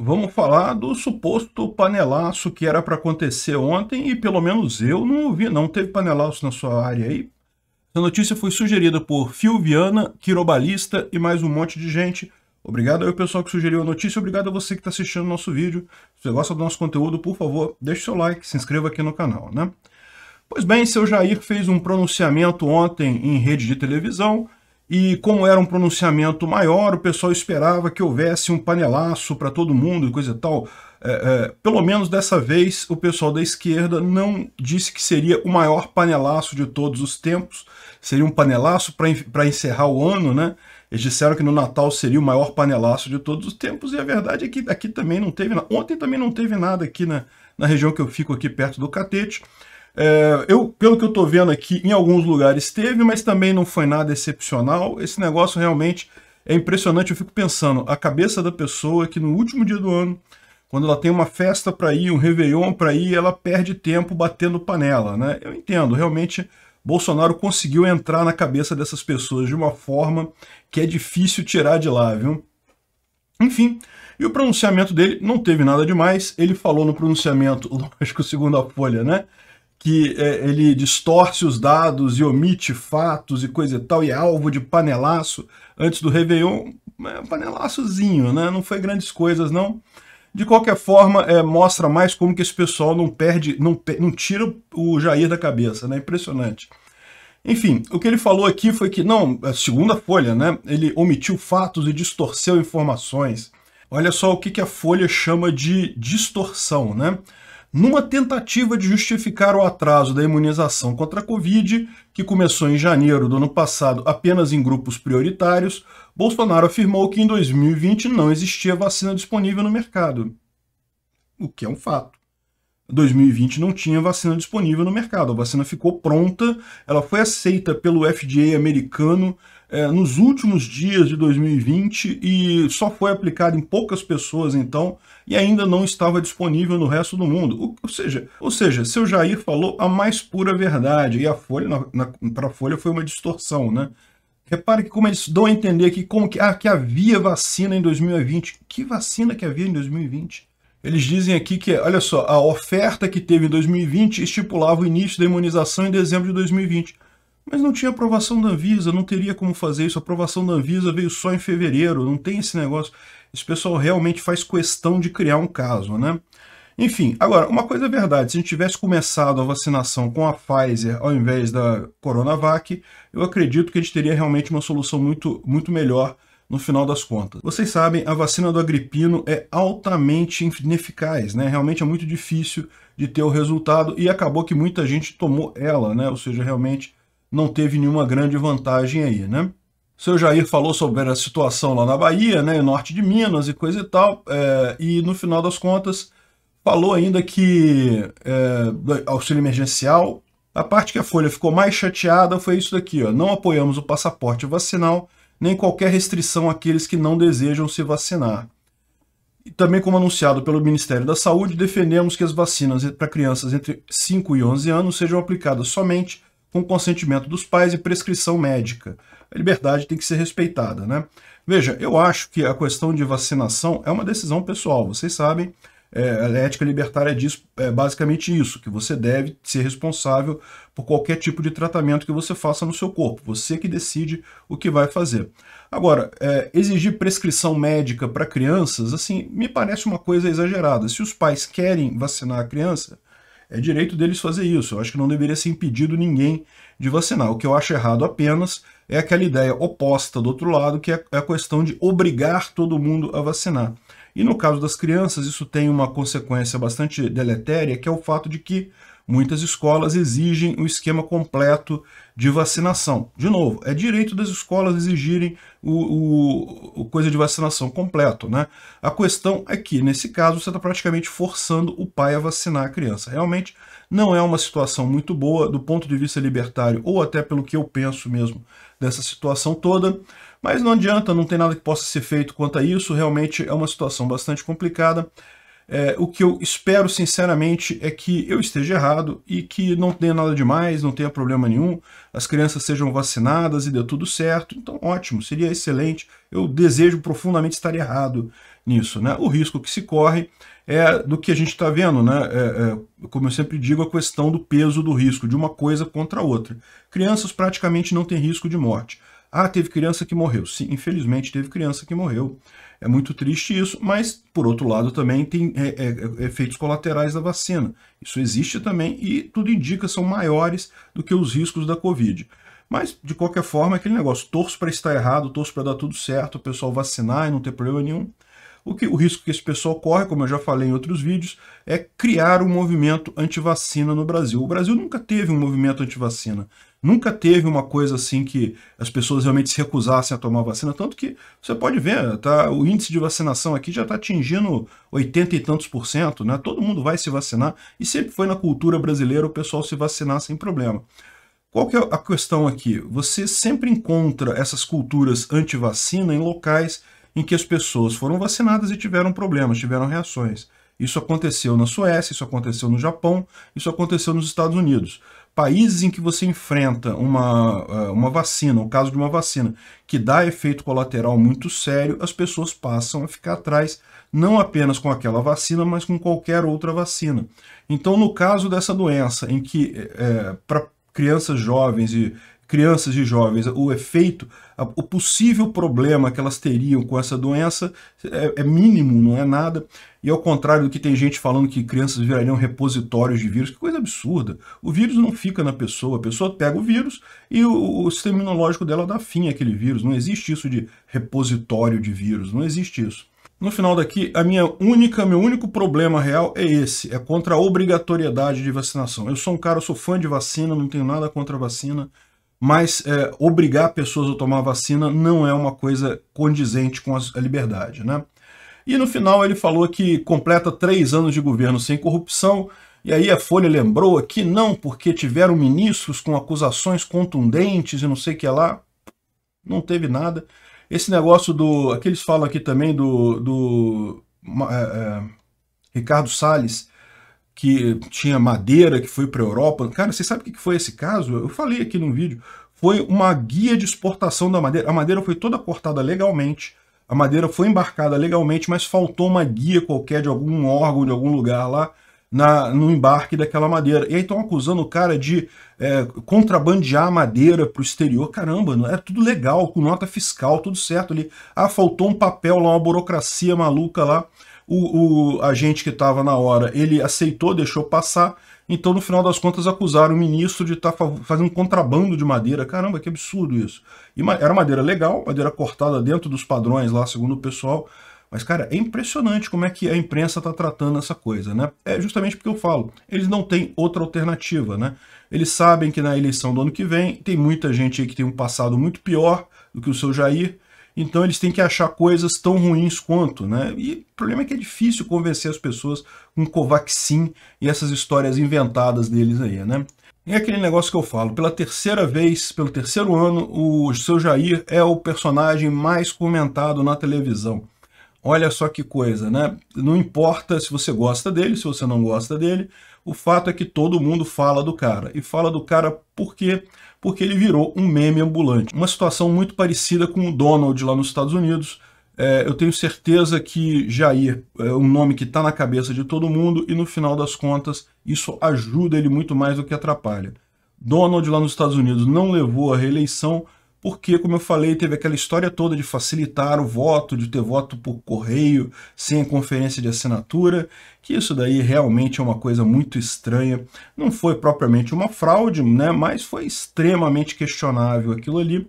vamos falar do suposto panelaço que era para acontecer ontem e pelo menos eu não ouvi, não teve panelaço na sua área aí. Essa notícia foi sugerida por Phil Viana, Quirobalista e mais um monte de gente. Obrigado ao pessoal que sugeriu a notícia, obrigado a você que está assistindo o nosso vídeo. Se você gosta do nosso conteúdo, por favor, deixe seu like, se inscreva aqui no canal, né? Pois bem, seu Jair fez um pronunciamento ontem em rede de televisão, e como era um pronunciamento maior, o pessoal esperava que houvesse um panelaço para todo mundo e coisa e tal. É, é, pelo menos dessa vez, o pessoal da esquerda não disse que seria o maior panelaço de todos os tempos. Seria um panelaço para encerrar o ano, né? Eles disseram que no Natal seria o maior panelaço de todos os tempos, e a verdade é que aqui também não teve nada. Ontem também não teve nada aqui na, na região que eu fico aqui perto do Catete. É, eu, pelo que eu estou vendo aqui, em alguns lugares teve, mas também não foi nada excepcional. Esse negócio realmente é impressionante. Eu fico pensando, a cabeça da pessoa que no último dia do ano, quando ela tem uma festa para ir, um réveillon para ir, ela perde tempo batendo panela. Né? Eu entendo, realmente Bolsonaro conseguiu entrar na cabeça dessas pessoas de uma forma que é difícil tirar de lá, viu? Enfim, e o pronunciamento dele não teve nada demais. Ele falou no pronunciamento, lógico, segundo a Folha, né? que é, ele distorce os dados e omite fatos e coisa e tal, e é alvo de panelaço antes do Réveillon, é um panelaçozinho, né? Não foi grandes coisas, não. De qualquer forma, é, mostra mais como que esse pessoal não perde, não, não tira o Jair da cabeça, né? Impressionante. Enfim, o que ele falou aqui foi que, não, a é segunda folha, né? Ele omitiu fatos e distorceu informações. Olha só o que, que a folha chama de distorção, né? numa tentativa de justificar o atraso da imunização contra a Covid, que começou em janeiro do ano passado apenas em grupos prioritários, Bolsonaro afirmou que em 2020 não existia vacina disponível no mercado. O que é um fato. 2020 não tinha vacina disponível no mercado. A vacina ficou pronta, ela foi aceita pelo FDA americano é, nos últimos dias de 2020 e só foi aplicado em poucas pessoas então e ainda não estava disponível no resto do mundo. Ou seja, ou seja seu Jair falou a mais pura verdade e a Folha, para a Folha foi uma distorção, né? Repare que como eles dão a entender aqui como que, ah, que havia vacina em 2020. Que vacina que havia em 2020? Eles dizem aqui que, olha só, a oferta que teve em 2020 estipulava o início da imunização em dezembro de 2020. Mas não tinha aprovação da Anvisa, não teria como fazer isso. A aprovação da Anvisa veio só em fevereiro, não tem esse negócio. Esse pessoal realmente faz questão de criar um caso, né? Enfim, agora, uma coisa é verdade, se a gente tivesse começado a vacinação com a Pfizer ao invés da Coronavac, eu acredito que a gente teria realmente uma solução muito, muito melhor no final das contas. Vocês sabem, a vacina do agripino é altamente ineficaz, né? Realmente é muito difícil de ter o resultado e acabou que muita gente tomou ela, né? Ou seja, realmente não teve nenhuma grande vantagem aí, né? O seu Jair falou sobre a situação lá na Bahia, né, norte de Minas e coisa e tal, é, e no final das contas falou ainda que é, auxílio emergencial, a parte que a Folha ficou mais chateada foi isso daqui, ó, não apoiamos o passaporte vacinal, nem qualquer restrição àqueles que não desejam se vacinar. E também, como anunciado pelo Ministério da Saúde, defendemos que as vacinas para crianças entre 5 e 11 anos sejam aplicadas somente com consentimento dos pais e prescrição médica. A liberdade tem que ser respeitada, né? Veja, eu acho que a questão de vacinação é uma decisão pessoal, vocês sabem, é, a ética libertária diz é, basicamente isso, que você deve ser responsável por qualquer tipo de tratamento que você faça no seu corpo, você que decide o que vai fazer. Agora, é, exigir prescrição médica para crianças, assim, me parece uma coisa exagerada. Se os pais querem vacinar a criança, é direito deles fazer isso. Eu acho que não deveria ser impedido ninguém de vacinar. O que eu acho errado apenas é aquela ideia oposta do outro lado, que é, é a questão de obrigar todo mundo a vacinar. E no caso das crianças, isso tem uma consequência bastante deletéria, que é o fato de que Muitas escolas exigem o um esquema completo de vacinação. De novo, é direito das escolas exigirem o, o, o coisa de vacinação completo, né? A questão é que, nesse caso, você está praticamente forçando o pai a vacinar a criança. Realmente não é uma situação muito boa do ponto de vista libertário, ou até pelo que eu penso mesmo dessa situação toda. Mas não adianta, não tem nada que possa ser feito quanto a isso. Realmente é uma situação bastante complicada. É, o que eu espero, sinceramente, é que eu esteja errado e que não tenha nada demais, não tenha problema nenhum, as crianças sejam vacinadas e dê tudo certo. Então, ótimo, seria excelente. Eu desejo profundamente estar errado nisso. Né? O risco que se corre é do que a gente está vendo, né? É, é, como eu sempre digo, a questão do peso do risco, de uma coisa contra a outra. Crianças praticamente não têm risco de morte. Ah, teve criança que morreu. Sim, infelizmente teve criança que morreu. É muito triste isso, mas, por outro lado, também tem é, é, é, efeitos colaterais da vacina. Isso existe também e tudo indica são maiores do que os riscos da Covid. Mas, de qualquer forma, aquele negócio, torço para estar errado, torço para dar tudo certo, o pessoal vacinar e não ter problema nenhum. O, que, o risco que esse pessoal corre, como eu já falei em outros vídeos, é criar um movimento anti-vacina no Brasil. O Brasil nunca teve um movimento anti-vacina. Nunca teve uma coisa assim que as pessoas realmente se recusassem a tomar vacina, tanto que você pode ver, tá, o índice de vacinação aqui já está atingindo 80 e tantos por cento, né? Todo mundo vai se vacinar e sempre foi na cultura brasileira o pessoal se vacinar sem problema. Qual que é a questão aqui? Você sempre encontra essas culturas anti-vacina em locais em que as pessoas foram vacinadas e tiveram problemas, tiveram reações. Isso aconteceu na Suécia, isso aconteceu no Japão, isso aconteceu nos Estados Unidos países em que você enfrenta uma, eh, uma vacina, o caso de uma vacina, que dá efeito colateral muito sério, as pessoas passam a ficar atrás, não apenas com aquela vacina, mas com qualquer outra vacina. Então, no caso dessa doença, em que é, para crianças jovens e, crianças e jovens, o efeito, o possível problema que elas teriam com essa doença é, é, mínimo, não é nada. E ao contrário do que tem gente falando que crianças virariam repositórios de vírus, que coisa absurda. O vírus não fica na pessoa, a pessoa pega o vírus e o, o sistema imunológico dela dá fim àquele vírus. Não existe isso de repositório de vírus, não existe isso. No final daqui, a minha única, meu único problema real é esse, é contra a obrigatoriedade de vacinação. Eu sou um cara, eu sou fã de vacina, não tenho nada contra vacina, mas é, obrigar pessoas a tomar a vacina não é uma coisa condizente com a liberdade, né? E no final ele falou que completa três anos de governo sem corrupção, e aí a Folha lembrou que não, porque tiveram ministros com acusações contundentes e não sei o que lá, não teve nada. Esse negócio do, aqueles falam aqui também do, do é, é, Ricardo Salles, que tinha madeira, que foi para a Europa. Cara, você sabe o que foi esse caso? Eu falei aqui no vídeo. Foi uma guia de exportação da madeira. A madeira foi toda cortada legalmente, a madeira foi embarcada legalmente, mas faltou uma guia qualquer de algum órgão, de algum lugar lá, na, no embarque daquela madeira. E aí estão acusando o cara de é, contrabandear madeira para o exterior. Caramba, não é tudo legal, com nota fiscal, tudo certo ali. Ah, faltou um papel lá, uma burocracia maluca lá o, o agente que estava na hora, ele aceitou, deixou passar, então no final das contas acusaram o ministro de estar tá fazendo contrabando de madeira. Caramba, que absurdo isso. E era madeira legal, madeira cortada dentro dos padrões lá, segundo o pessoal, mas, cara, é impressionante como é que a imprensa está tratando essa coisa, né? É justamente porque eu falo, eles não têm outra alternativa, né? Eles sabem que na eleição do ano que vem tem muita gente aí que tem um passado muito pior do que o seu Jair, então eles têm que achar coisas tão ruins quanto, né? E o problema é que é difícil convencer as pessoas com Covaxin e essas histórias inventadas deles aí, né? É aquele negócio que eu falo, pela terceira vez, pelo terceiro ano, o seu Jair é o personagem mais comentado na televisão. Olha só que coisa, né? Não importa se você gosta dele, se você não gosta dele, o fato é que todo mundo fala do cara. E fala do cara por quê? Porque ele virou um meme ambulante. Uma situação muito parecida com o Donald lá nos Estados Unidos. É, eu tenho certeza que Jair é um nome que está na cabeça de todo mundo e no final das contas isso ajuda ele muito mais do que atrapalha. Donald lá nos Estados Unidos não levou a reeleição porque, como eu falei, teve aquela história toda de facilitar o voto, de ter voto por correio, sem conferência de assinatura, que isso daí realmente é uma coisa muito estranha. Não foi propriamente uma fraude, né, mas foi extremamente questionável aquilo ali.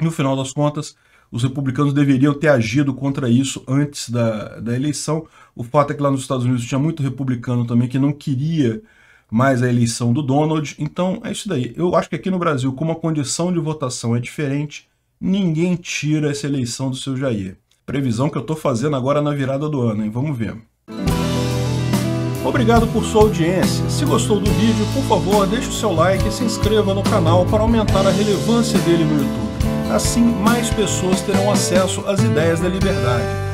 No final das contas, os republicanos deveriam ter agido contra isso antes da, da eleição. O fato é que lá nos Estados Unidos tinha muito republicano também que não queria mais a eleição do Donald. Então é isso daí. Eu acho que aqui no Brasil, como a condição de votação é diferente, ninguém tira essa eleição do seu Jair. Previsão que eu estou fazendo agora na virada do ano, hein? Vamos ver. Obrigado por sua audiência. Se gostou do vídeo, por favor, deixe o seu like e se inscreva no canal para aumentar a relevância dele no YouTube. Assim, mais pessoas terão acesso às ideias da liberdade.